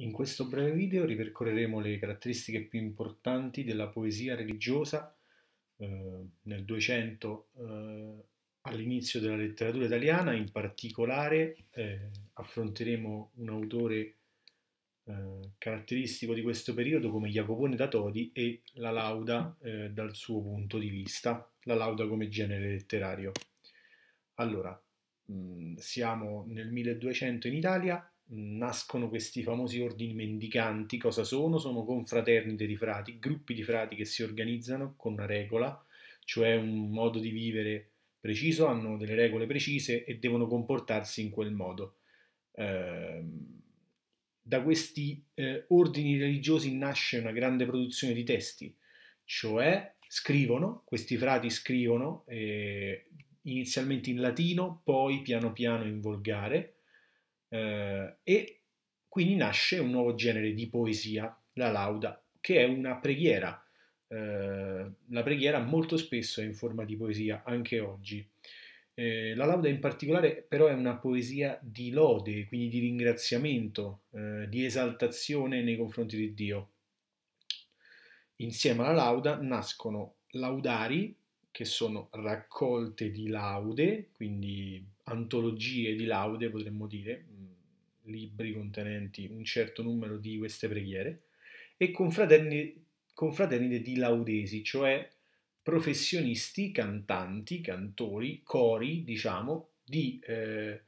In questo breve video ripercorreremo le caratteristiche più importanti della poesia religiosa eh, nel 200 eh, all'inizio della letteratura italiana, in particolare eh, affronteremo un autore eh, caratteristico di questo periodo come Jacopone da Todi e la lauda eh, dal suo punto di vista, la lauda come genere letterario. Allora, mh, mm, siamo nel 1200 in Italia, nascono questi famosi ordini mendicanti. Cosa sono? Sono confraternite di frati, gruppi di frati che si organizzano con una regola, cioè un modo di vivere preciso, hanno delle regole precise e devono comportarsi in quel modo. Ehm, da questi eh, ordini religiosi nasce una grande produzione di testi, cioè scrivono, questi frati scrivono eh, inizialmente in latino, poi piano piano in volgare, eh, e quindi nasce un nuovo genere di poesia, la lauda, che è una preghiera. Eh, la preghiera molto spesso è in forma di poesia, anche oggi. Eh, la lauda in particolare però è una poesia di lode, quindi di ringraziamento, eh, di esaltazione nei confronti di Dio. Insieme alla lauda nascono laudari, che sono raccolte di laude, quindi antologie di laude potremmo dire, libri contenenti un certo numero di queste preghiere, e confraterni, confraternite di laudesi, cioè professionisti, cantanti, cantori, cori, diciamo, di eh,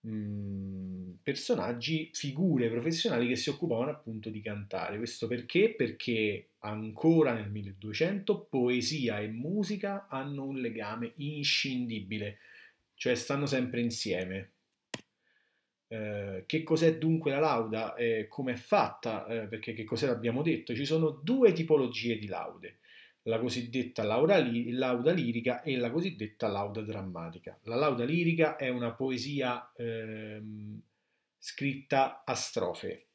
mh, mm, personaggi, figure professionali che si occupavano appunto di cantare. Questo perché? Perché ancora nel 1200 poesia e musica hanno un legame inscindibile, cioè stanno sempre insieme. Eh, che cos'è dunque la lauda e come è fatta? Eh, perché che cos'è l'abbiamo detto? Ci sono due tipologie di laude, la cosiddetta lauda, li lauda, lirica e la cosiddetta lauda drammatica. La lauda lirica è una poesia ehm, scritta a strofe.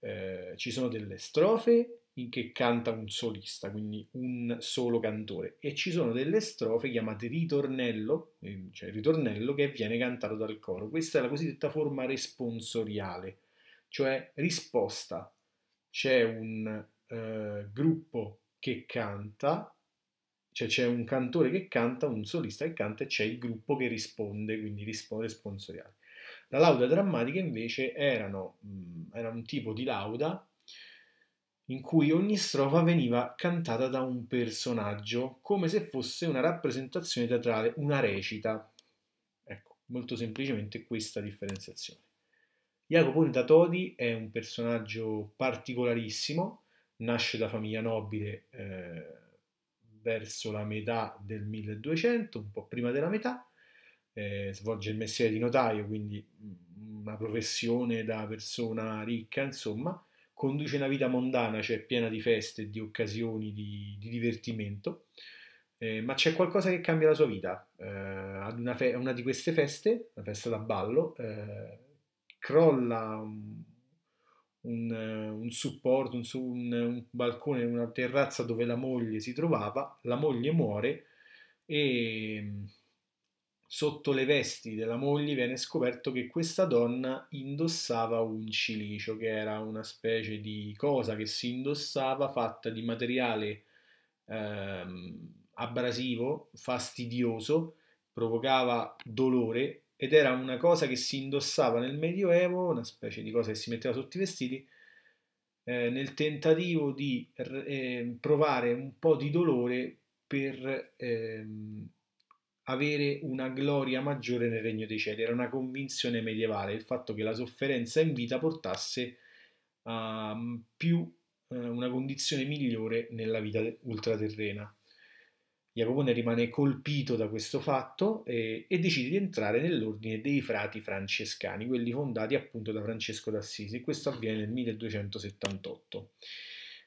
Eh, ci sono delle strofe in che canta un solista, quindi un solo cantore, e ci sono delle strofe chiamate ritornello, eh, cioè ritornello che viene cantato dal coro. Questa è la cosiddetta forma responsoriale, cioè risposta. C'è un eh, gruppo che canta, cioè c'è un cantore che canta, un solista che canta e c'è il gruppo che risponde, quindi risponde responsoriale. La lauda drammatica invece erano, mh, mm, era un tipo di lauda in cui ogni strofa veniva cantata da un personaggio, come se fosse una rappresentazione teatrale, una recita. Ecco, molto semplicemente questa differenziazione. Jacopo da Todi è un personaggio particolarissimo, nasce da famiglia nobile eh, verso la metà del 1200, un po' prima della metà, eh, svolge il mestiere di notaio, quindi mm, una professione da persona ricca, insomma, conduce una vita mondana, cioè piena di feste, di occasioni, di, di divertimento, eh, ma c'è qualcosa che cambia la sua vita. Eh, ad una, fe- una, di queste feste, la festa da ballo, eh, crolla un, un, un supporto, un, un, balcone, una terrazza dove la moglie si trovava, la moglie muore e Sotto le vesti della moglie viene scoperto che questa donna indossava un cilicio, che era una specie di cosa che si indossava fatta di materiale ehm, abrasivo, fastidioso, provocava dolore ed era una cosa che si indossava nel Medioevo, una specie di cosa che si metteva sotto i vestiti, eh, nel tentativo di eh, provare un po' di dolore per... Ehm, avere una gloria maggiore nel regno dei cieli. Era una convinzione medievale il fatto che la sofferenza in vita portasse a mm, più eh, una condizione migliore nella vita ultraterrena. Jacopone rimane colpito da questo fatto e, e decide di entrare nell'ordine dei frati francescani, quelli fondati appunto da Francesco d'Assisi. Questo avviene nel 1278.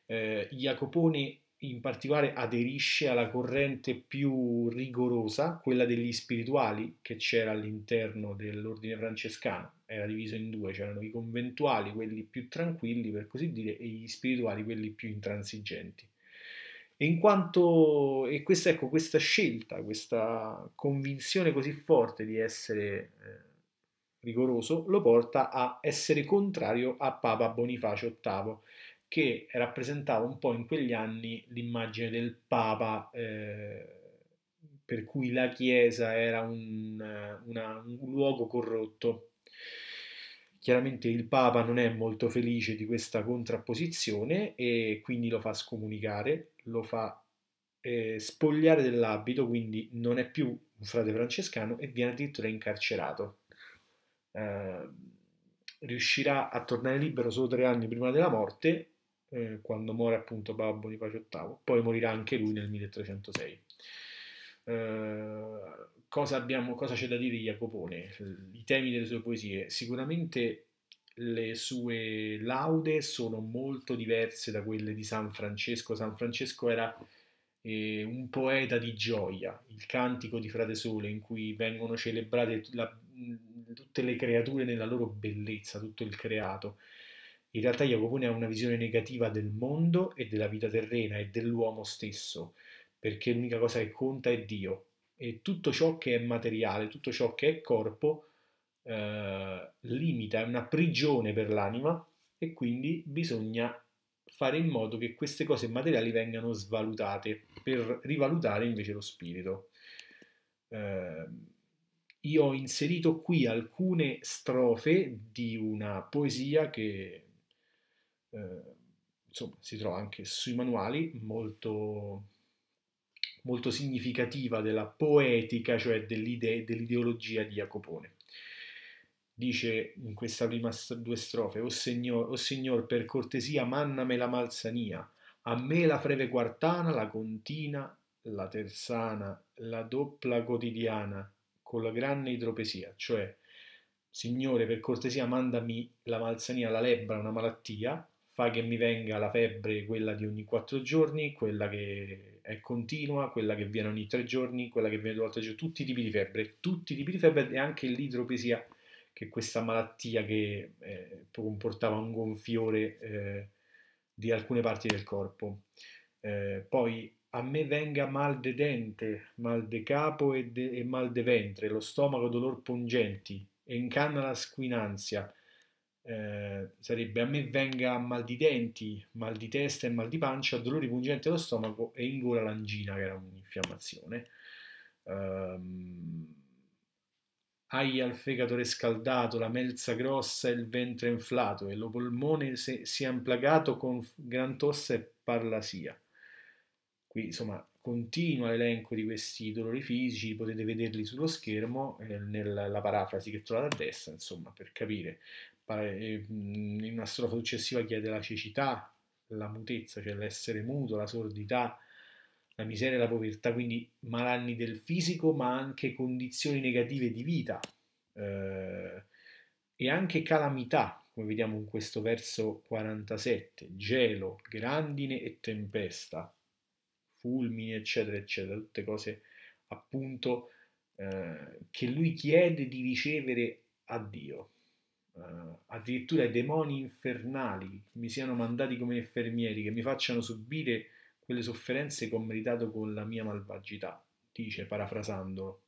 Eh, Jacopone in particolare aderisce alla corrente più rigorosa, quella degli spirituali che c'era all'interno dell'ordine francescano. Era diviso in due, c'erano i conventuali, quelli più tranquilli per così dire, e gli spirituali, quelli più intransigenti. E, in quanto, e questa, ecco, questa scelta, questa convinzione così forte di essere eh, rigoroso lo porta a essere contrario a Papa Bonifacio VIII che rappresentava un po' in quegli anni l'immagine del Papa, eh, per cui la Chiesa era un, una, un luogo corrotto. Chiaramente il Papa non è molto felice di questa contrapposizione e quindi lo fa scomunicare, lo fa eh, spogliare dell'abito, quindi non è più un frate francescano e viene addirittura incarcerato. Eh, riuscirà a tornare libero solo tre anni prima della morte eh, quando muore appunto Babbo di Pace VIII, poi morirà anche lui nel 1306. Eh, cosa, abbiamo, cosa c'è da dire di Jacopone? I temi delle sue poesie? Sicuramente le sue laude sono molto diverse da quelle di San Francesco. San Francesco era eh, un poeta di gioia, il cantico di Frate Sole, in cui vengono celebrate la, tutte le creature nella loro bellezza, tutto il creato. In realtà Jacopo ha una visione negativa del mondo e della vita terrena e dell'uomo stesso, perché l'unica cosa che conta è Dio e tutto ciò che è materiale, tutto ciò che è corpo, eh, limita, è una prigione per l'anima e quindi bisogna fare in modo che queste cose materiali vengano svalutate per rivalutare invece lo spirito. Eh, io ho inserito qui alcune strofe di una poesia che eh, insomma, si trova anche sui manuali, molto, molto significativa della poetica, cioè dell'ide- dell'ideologia di Jacopone. Dice in questa prima due strofe, o signor, o signor, per cortesia manname la malsania, a me la freve quartana, la contina, la terzana, la doppla quotidiana, con la grande idropesia, cioè Signore, per cortesia, mandami la malsania, la lebbra, una malattia, fa che mi venga la febbre, quella di ogni quattro giorni, quella che è continua, quella che viene ogni tre giorni, quella che viene due volte al giorno, tutti i tipi di febbre, tutti i tipi di febbre e anche l'idropesia, che è questa malattia che eh, comportava un gonfiore eh, di alcune parti del corpo. Eh, poi a me venga mal de dente, mal de capo e, de, e mal de ventre, lo stomaco dolor pungenti, incanna la squinanzia, eh, sarebbe a me venga mal di denti, mal di testa e mal di pancia, dolori pungenti allo stomaco e in gola l'angina, che era un'infiammazione. Um, ehm, aia al fegato riscaldato, la melza grossa e il ventre inflato, e lo polmone se, si è implagato con gran tosse e parlasia. Qui insomma continua l'elenco di questi dolori fisici, potete vederli sullo schermo eh, nella parafrasi che trovate a destra, insomma, per capire in una strofa successiva chiede la cecità, la mutezza, cioè l'essere muto, la sordità, la miseria e la povertà, quindi malanni del fisico, ma anche condizioni negative di vita eh, e anche calamità, come vediamo in questo verso 47, gelo, grandine e tempesta, fulmini, eccetera, eccetera, tutte cose appunto eh, che lui chiede di ricevere a Dio eh, addirittura i demoni infernali mi siano mandati come infermieri, che mi facciano subire quelle sofferenze che ho meritato con la mia malvagità, dice parafrasandolo.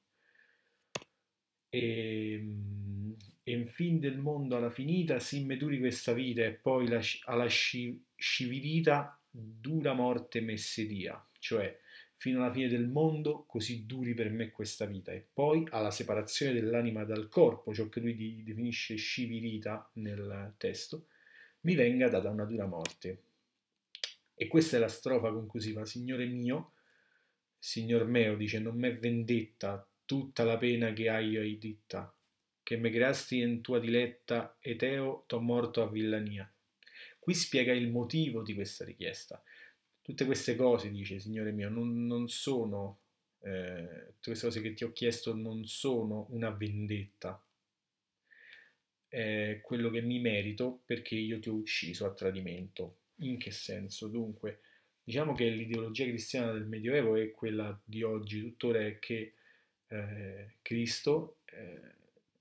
Ehm, e, e fin del mondo alla finita si immeduri questa vita e poi la, alla scivilita dura morte messedia, cioè fino alla fine del mondo, così duri per me questa vita, e poi alla separazione dell'anima dal corpo, ciò che lui definisce scivirita nel testo, mi venga data una dura morte. E questa è la strofa conclusiva, Signore mio, Signor meo, dice, non m'è vendetta tutta la pena che hai hai ditta, che me creasti in tua diletta, eteo, t'ho morto a Villania. Qui spiega il motivo di questa richiesta. Tutte queste cose, dice, Signore mio, non, non sono, eh, tutte queste cose che ti ho chiesto non sono una vendetta, è quello che mi merito perché io ti ho ucciso a tradimento. In che senso? Dunque, diciamo che l'ideologia cristiana del Medioevo e quella di oggi tuttora è che eh, Cristo, eh,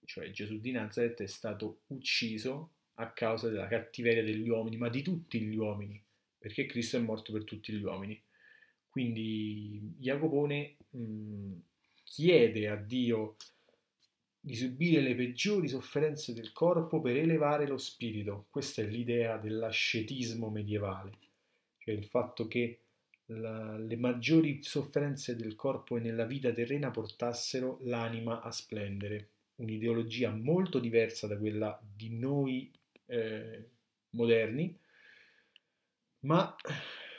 cioè Gesù di Nazareth, è stato ucciso a causa della cattiveria degli uomini, ma di tutti gli uomini perché Cristo è morto per tutti gli uomini. Quindi Jacopone mh, mm, chiede a Dio di subire le peggiori sofferenze del corpo per elevare lo spirito. Questa è l'idea dell'ascetismo medievale, cioè il fatto che la, le maggiori sofferenze del corpo e nella vita terrena portassero l'anima a splendere. Un'ideologia molto diversa da quella di noi eh, moderni, ma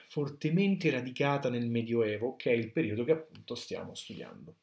fortemente radicata nel Medioevo, che è il periodo che appunto stiamo studiando.